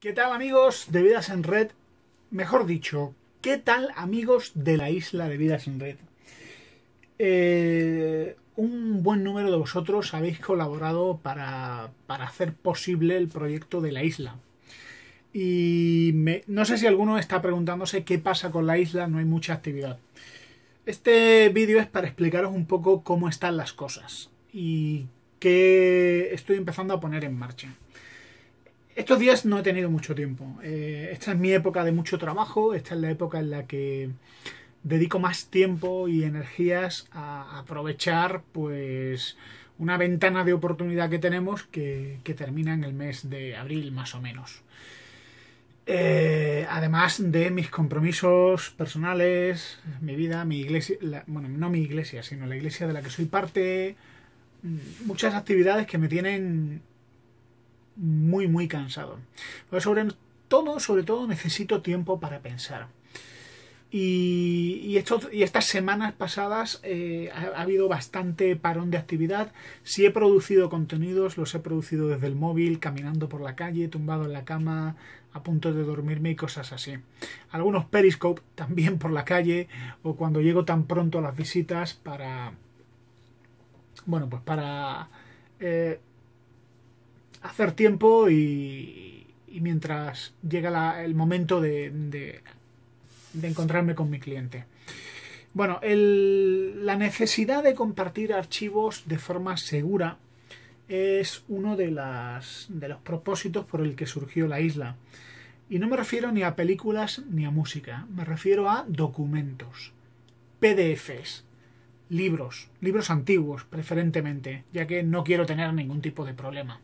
¿Qué tal amigos de Vidas en Red? Mejor dicho, ¿qué tal amigos de la isla de Vidas en Red? Eh, un buen número de vosotros habéis colaborado para, hacer posible el proyecto de la isla. Y no sé si alguno está preguntándose qué pasa con la isla, no hay mucha actividad. Este vídeo es para explicaros un poco cómo están las cosas y qué estoy empezando a poner en marcha. Estos días no he tenido mucho tiempo. Eh, esta es mi época de mucho trabajo, esta es la época en la que dedico más tiempo y energías a aprovechar pues una ventana de oportunidad que tenemos que, termina en el mes de abril más o menos. Eh, además de mis compromisos personales, mi vida, mi iglesia, bueno, no mi iglesia, sino la iglesia de la que soy parte, mm, muchas actividades que me tienen muy, muy cansado. Pero sobre todo, sobre todo necesito tiempo para pensar. Y, y estas semanas pasadas eh, ha, habido bastante parón de actividad. Si sí he producido contenidos, los he producido desde el móvil, caminando por la calle, tumbado en la cama, a punto de dormirme y cosas así. Algunos periscope también por la calle o cuando llego tan pronto a las visitas para... Bueno, pues para... Eh, hacer tiempo y, mientras llega el momento de, encontrarme con mi cliente. Bueno, la necesidad de compartir archivos de forma segura es uno de los propósitos por el que surgió la isla. Y no me refiero ni a películas ni a música, me refiero a documentos, PDFs, libros, libros antiguos preferentemente, ya que no quiero tener ningún tipo de problema.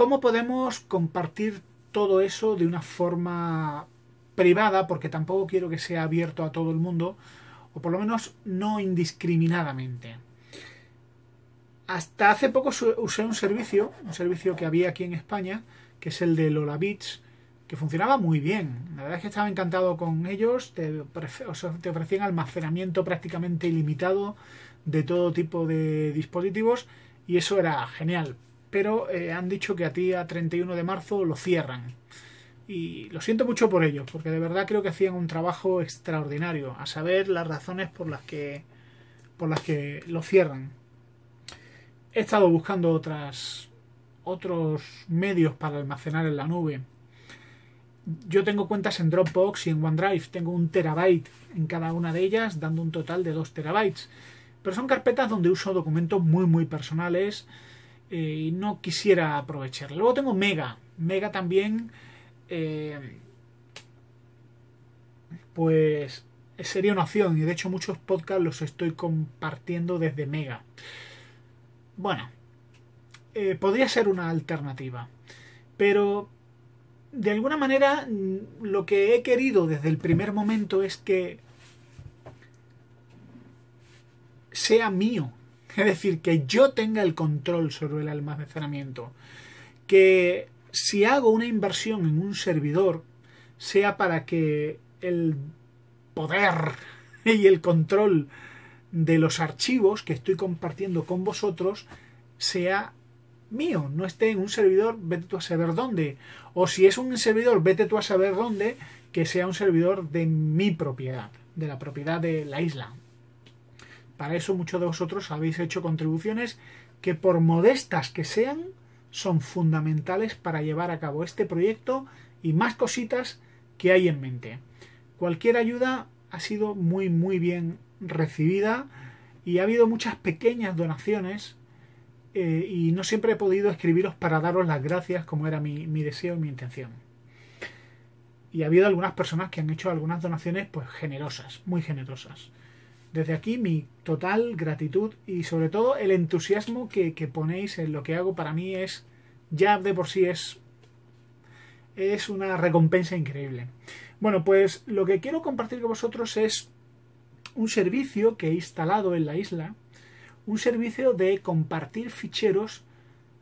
¿Cómo podemos compartir todo eso de una forma privada? Porque tampoco quiero que sea abierto a todo el mundo, o por lo menos no indiscriminadamente. Hasta hace poco usé un servicio, un servicio que había aquí en España, que es el de Lola que funcionaba muy bien. La verdad es que estaba encantado con ellos. Te, ofrecían almacenamiento prácticamente ilimitado de todo tipo de dispositivos y eso era genial pero eh, han dicho que a ti a 31 de marzo lo cierran. Y lo siento mucho por ellos, porque de verdad creo que hacían un trabajo extraordinario, a saber las razones por las que, por las que lo cierran. He estado buscando otras, otros medios para almacenar en la nube. Yo tengo cuentas en Dropbox y en OneDrive. Tengo un terabyte en cada una de ellas, dando un total de dos terabytes. Pero son carpetas donde uso documentos muy, muy personales eh, y no quisiera aprovecharlo Luego tengo Mega. Mega también. Eh, pues sería una opción. Y de hecho, muchos podcasts los estoy compartiendo desde Mega. Bueno, eh, podría ser una alternativa. Pero de alguna manera, mm, lo que he querido desde el primer momento es que sea mío es decir, que yo tenga el control sobre el almacenamiento. Que si hago una inversión en un servidor, sea para que el poder y el control de los archivos que estoy compartiendo con vosotros sea mío, no esté en un servidor, vete tú a saber dónde. O si es un servidor, vete tú a saber dónde, que sea un servidor de mi propiedad, de la propiedad de la isla, para eso muchos de vosotros habéis hecho contribuciones que por modestas que sean, son fundamentales para llevar a cabo este proyecto y más cositas que hay en mente. Cualquier ayuda ha sido muy muy bien recibida y ha habido muchas pequeñas donaciones eh, y no siempre he podido escribiros para daros las gracias como era mi, mi deseo y mi intención. Y ha habido algunas personas que han hecho algunas donaciones pues generosas, muy generosas. Desde aquí mi total gratitud y sobre todo el entusiasmo que, ponéis en lo que hago para mí es ya de por sí es es una recompensa increíble. Bueno, pues lo que quiero compartir con vosotros es un servicio que he instalado en la isla, un servicio de compartir ficheros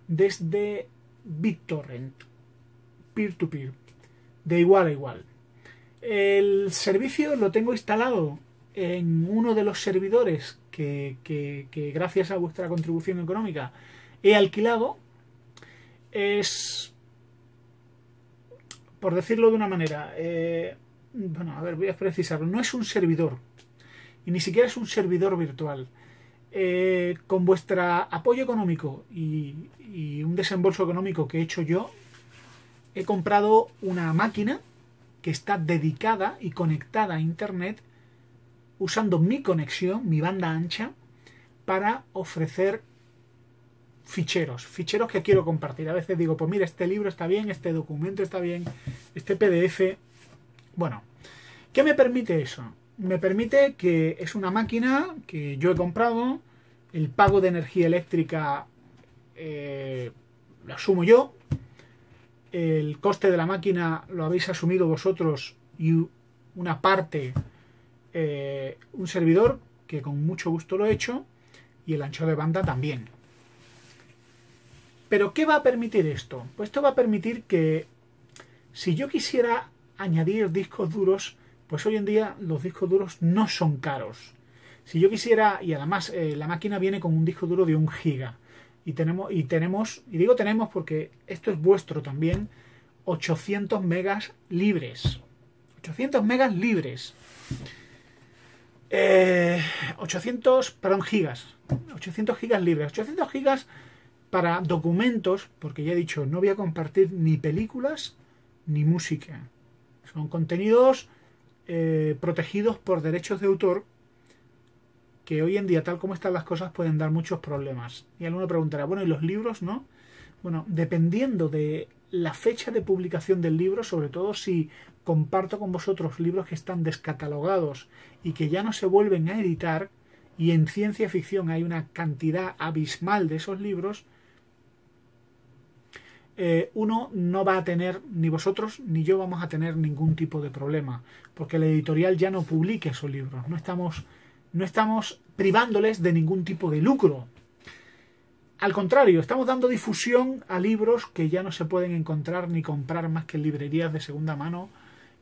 desde BitTorrent, peer-to-peer, de igual a igual. El servicio lo tengo instalado en uno de los servidores que, gracias a vuestra contribución económica he alquilado es, por decirlo de una manera, eh, bueno, a ver, voy a precisarlo, no es un servidor, y ni siquiera es un servidor virtual. Eh, con vuestro apoyo económico y, un desembolso económico que he hecho yo, he comprado una máquina que está dedicada y conectada a Internet usando mi conexión, mi banda ancha, para ofrecer ficheros, ficheros que quiero compartir. A veces digo, pues mira, este libro está bien, este documento está bien, este PDF. Bueno, ¿qué me permite eso? Me permite que es una máquina que yo he comprado, el pago de energía eléctrica eh, lo asumo yo, el coste de la máquina lo habéis asumido vosotros y una parte eh, un servidor que con mucho gusto lo he hecho y el ancho de banda también. Pero ¿qué va a permitir esto? Pues esto va a permitir que si yo quisiera añadir discos duros, pues hoy en día los discos duros no son caros. Si yo quisiera, y además eh, la máquina viene con un disco duro de un giga, y tenemos, y tenemos, y digo tenemos porque esto es vuestro también, 800 megas libres. 800 megas libres. Eh, 800, perdón, gigas. 800 gigas libres. 800 gigas para documentos, porque ya he dicho, no voy a compartir ni películas ni música. Son contenidos eh, protegidos por derechos de autor que hoy en día, tal como están las cosas, pueden dar muchos problemas. Y alguno preguntará, bueno, ¿y los libros no? Bueno, dependiendo de la fecha de publicación del libro, sobre todo si comparto con vosotros libros que están descatalogados y que ya no se vuelven a editar, y en ciencia ficción hay una cantidad abismal de esos libros, eh, uno no va a tener, ni vosotros ni yo vamos a tener ningún tipo de problema, porque la editorial ya no publica esos libros, no estamos, no estamos privándoles de ningún tipo de lucro, al contrario, estamos dando difusión a libros que ya no se pueden encontrar ni comprar más que en librerías de segunda mano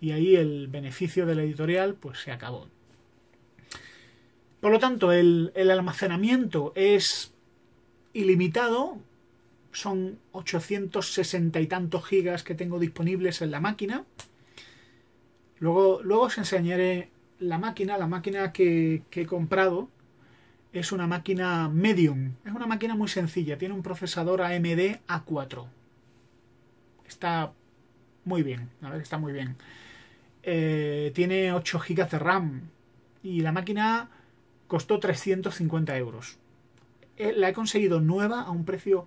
y ahí el beneficio de la editorial pues se acabó. Por lo tanto, el, almacenamiento es ilimitado, son 860 y tantos gigas que tengo disponibles en la máquina. Luego, luego os enseñaré la máquina, la máquina que he comprado, es una máquina medium. Es una máquina muy sencilla. Tiene un procesador AMD A4. Está muy bien. A ver, está muy bien. Eh, tiene 8 GB de RAM. Y la máquina costó 350 euros. Eh, la he conseguido nueva a un precio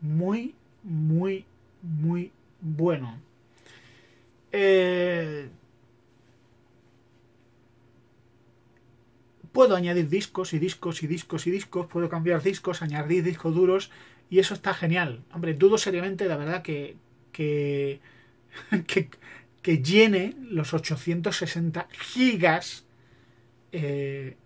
muy, muy, muy bueno. Eh, puedo añadir discos y discos y discos y discos, puedo cambiar discos, añadir discos duros y eso está genial. Hombre, dudo seriamente, la verdad, que, que, que, llene los 860 gigas eh,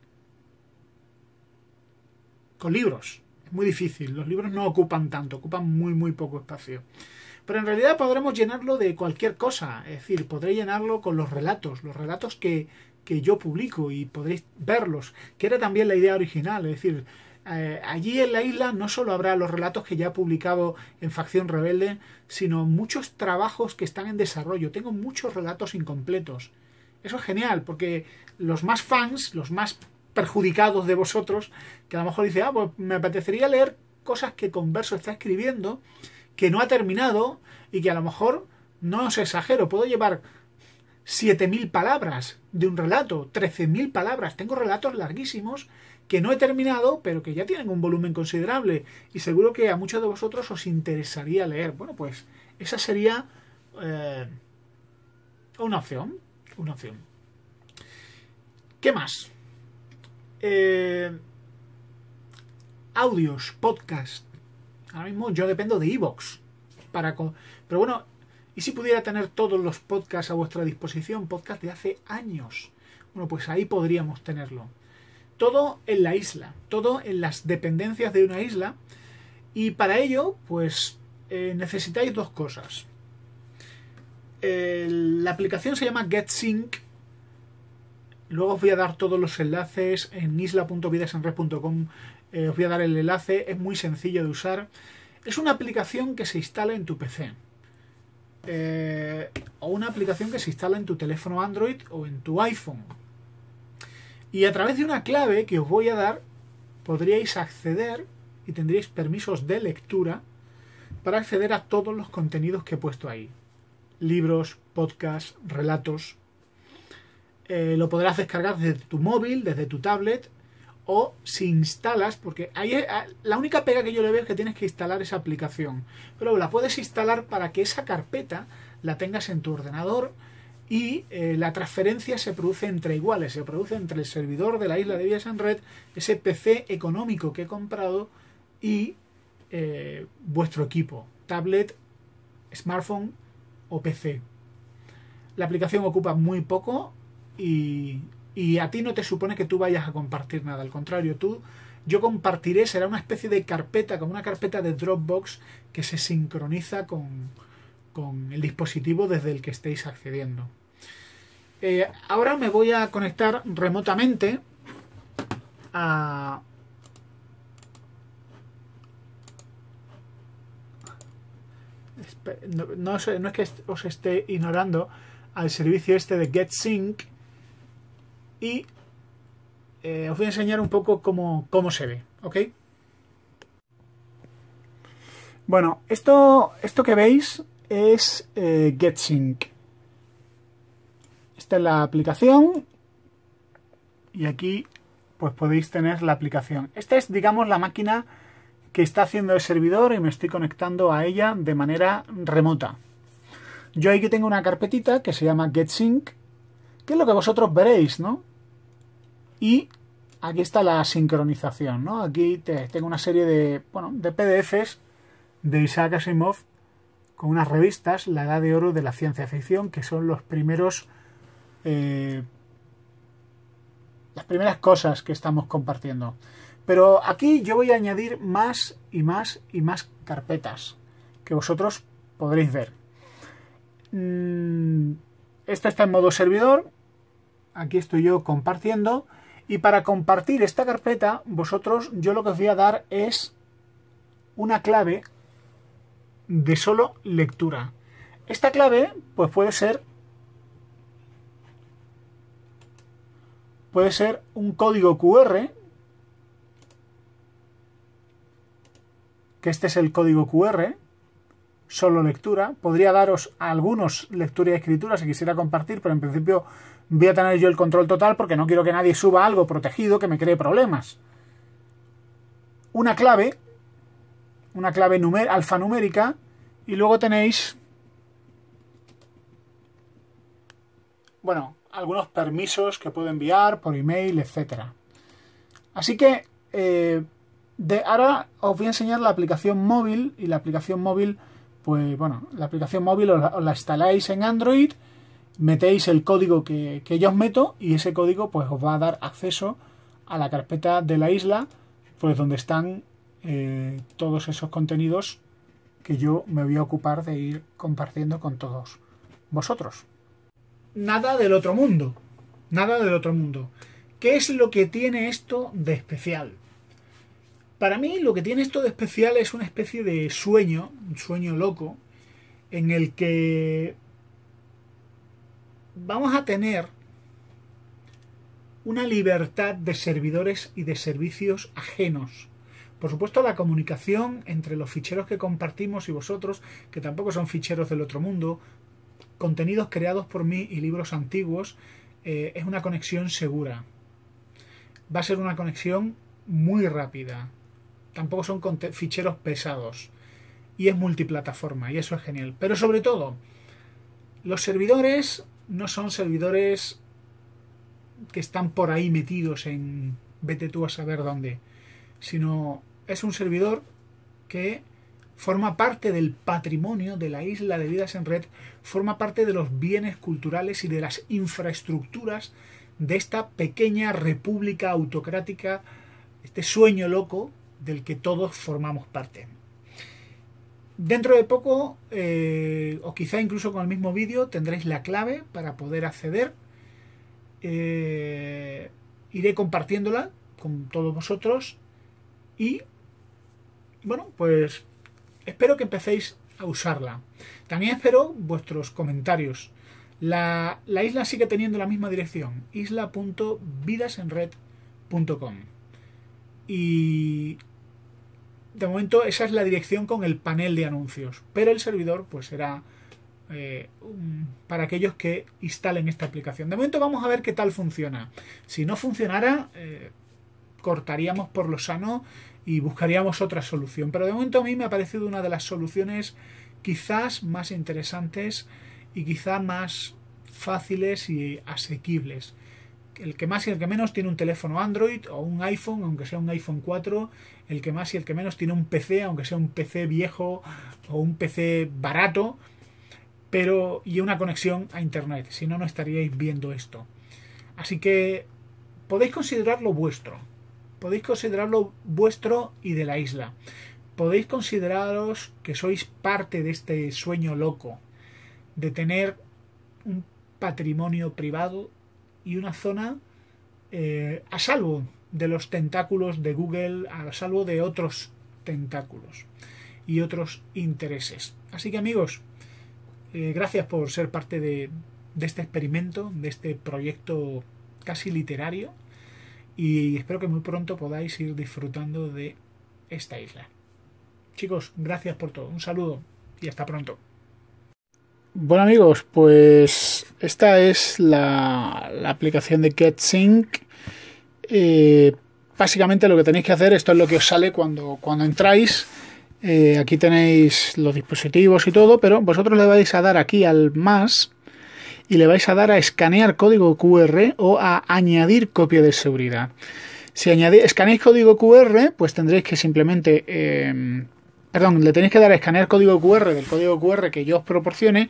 con libros. Es muy difícil, los libros no ocupan tanto, ocupan muy, muy poco espacio. Pero en realidad podremos llenarlo de cualquier cosa, es decir, podré llenarlo con los relatos, los relatos que, que yo publico y podréis verlos, que era también la idea original, es decir, eh, allí en la isla no solo habrá los relatos que ya he publicado en Facción Rebelde, sino muchos trabajos que están en desarrollo. Tengo muchos relatos incompletos. Eso es genial, porque los más fans, los más perjudicados de vosotros, que a lo mejor dice, ah, pues me apetecería leer cosas que Converso está escribiendo, que no ha terminado y que a lo mejor no os exagero, puedo llevar 7.000 palabras de un relato, 13.000 palabras. Tengo relatos larguísimos que no he terminado, pero que ya tienen un volumen considerable y seguro que a muchos de vosotros os interesaría leer. Bueno, pues esa sería eh, una opción, una opción. ¿Qué más? Eh, audios, podcast. Ahora mismo yo dependo de Evox. Para pero bueno, y si pudiera tener todos los podcasts a vuestra disposición, Podcasts de hace años, bueno, pues ahí podríamos tenerlo. Todo en la isla, todo en las dependencias de una isla. Y para ello, pues eh, necesitáis dos cosas. la aplicación se llama GetSync. Luego os voy a dar todos los enlaces en isla.vidasenred.com. Eh, os voy a dar el enlace, es muy sencillo de usar. Es una aplicación que se instala en tu PC. Eh, o una aplicación que se instala en tu teléfono Android o en tu iPhone. Y a través de una clave que os voy a dar, podríais acceder y tendríais permisos de lectura para acceder a todos los contenidos que he puesto ahí. Libros, podcasts, relatos. Eh, lo podrás descargar desde tu móvil, desde tu tablet o si instalas, porque ah, la única pega que yo le veo es que tienes que instalar esa aplicación, pero la puedes instalar para que esa carpeta la tengas en tu ordenador y eh, la transferencia se produce entre iguales, se produce entre el servidor de la isla de Villas en Red, ese PC económico que he comprado y eh, vuestro equipo, tablet, smartphone o PC. La aplicación ocupa muy poco y y a ti no te supone que tú vayas a compartir nada, al contrario, tú yo compartiré, será una especie de carpeta, como una carpeta de Dropbox que se sincroniza con, el dispositivo desde el que estéis accediendo. Eh, ahora me voy a conectar remotamente a... No, no es que os esté ignorando al servicio este de GetSync, y eh, os voy a enseñar un poco cómo, se ve, ¿ok? Bueno, esto, esto que veis es eh, GetSync. Esta es la aplicación y aquí pues podéis tener la aplicación. Esta es, digamos, la máquina que está haciendo el servidor y me estoy conectando a ella de manera remota. Yo aquí tengo una carpetita que se llama GetSync qué es lo que vosotros veréis, ¿no? Y aquí está la sincronización, ¿no? Aquí tengo una serie de, de PDFs de Isaac Asimov con unas revistas, La Edad de Oro de la Ciencia Ficción, que son los primeros... Eh, las primeras cosas que estamos compartiendo. Pero aquí yo voy a añadir más y más y más carpetas que vosotros podréis ver. Mm, esta está en modo servidor aquí estoy yo compartiendo y para compartir esta carpeta vosotros yo lo que os voy a dar es una clave de solo lectura esta clave pues puede ser puede ser un código QR que este es el código QR solo lectura. Podría daros algunos lectura y escritura si quisiera compartir, pero en principio voy a tener yo el control total porque no quiero que nadie suba algo protegido que me cree problemas. Una clave, una clave alfanumérica, y luego tenéis, bueno, algunos permisos que puedo enviar por email, etcétera Así que eh, de ahora os voy a enseñar la aplicación móvil y la aplicación móvil pues bueno, la aplicación móvil os la, instaláis en Android, metéis el código que, yo os meto y ese código pues os va a dar acceso a la carpeta de la isla, pues donde están eh, todos esos contenidos que yo me voy a ocupar de ir compartiendo con todos vosotros. Nada del otro mundo, nada del otro mundo. ¿Qué es lo que tiene esto de especial? Para mí lo que tiene esto de especial es una especie de sueño, un sueño loco, en el que vamos a tener una libertad de servidores y de servicios ajenos. Por supuesto, la comunicación entre los ficheros que compartimos y vosotros, que tampoco son ficheros del otro mundo, contenidos creados por mí y libros antiguos, eh, es una conexión segura. Va a ser una conexión muy rápida tampoco son ficheros pesados. Y es multiplataforma, y eso es genial. Pero sobre todo, los servidores no son servidores que están por ahí metidos en vete tú a saber dónde, sino es un servidor que forma parte del patrimonio de la isla de vidas en red, forma parte de los bienes culturales y de las infraestructuras de esta pequeña república autocrática, este sueño loco del que todos formamos parte. Dentro de poco, eh, o quizá incluso con el mismo vídeo, tendréis la clave para poder acceder. Eh, iré compartiéndola con todos vosotros y, bueno, pues espero que empecéis a usarla. También espero vuestros comentarios. La, isla sigue teniendo la misma dirección, isla.vidasenred.com. Y de momento esa es la dirección con el panel de anuncios, pero el servidor pues será eh, para aquellos que instalen esta aplicación. De momento vamos a ver qué tal funciona. Si no funcionara, eh, cortaríamos por lo sano y buscaríamos otra solución. Pero de momento a mí me ha parecido una de las soluciones quizás más interesantes y quizá más fáciles y asequibles el que más y el que menos tiene un teléfono Android o un iPhone, aunque sea un iPhone 4, el que más y el que menos tiene un PC, aunque sea un PC viejo o un PC barato, pero y una conexión a internet, si no no estaríais viendo esto. Así que podéis considerarlo vuestro. Podéis considerarlo vuestro y de la isla. Podéis consideraros que sois parte de este sueño loco de tener un patrimonio privado y una zona eh, a salvo de los tentáculos de Google, a salvo de otros tentáculos y otros intereses. Así que amigos, eh, gracias por ser parte de este experimento, de este proyecto casi literario y espero que muy pronto podáis ir disfrutando de esta isla. Chicos, gracias por todo, un saludo y hasta pronto. Bueno amigos, pues esta es la, aplicación de GetSync. Eh, básicamente lo que tenéis que hacer, esto es lo que os sale cuando, cuando entráis. Eh, aquí tenéis los dispositivos y todo, pero vosotros le vais a dar aquí al más y le vais a dar a escanear código QR o a añadir copia de seguridad. Si añade, escaneáis código QR, pues tendréis que simplemente... Eh, perdón, le tenéis que dar a escanear código QR del código QR que yo os proporcione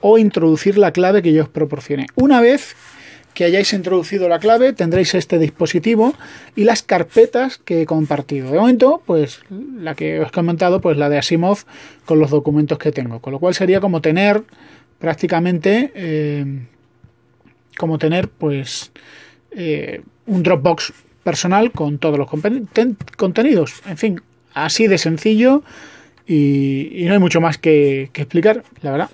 o introducir la clave que yo os proporcione. Una vez que hayáis introducido la clave, tendréis este dispositivo y las carpetas que he compartido. De momento, pues la que os he comentado, pues la de Asimov con los documentos que tengo. Con lo cual sería como tener prácticamente, eh, como tener pues eh, un Dropbox personal con todos los contenidos. En fin, Así de sencillo y, no hay mucho más que, que explicar, la verdad.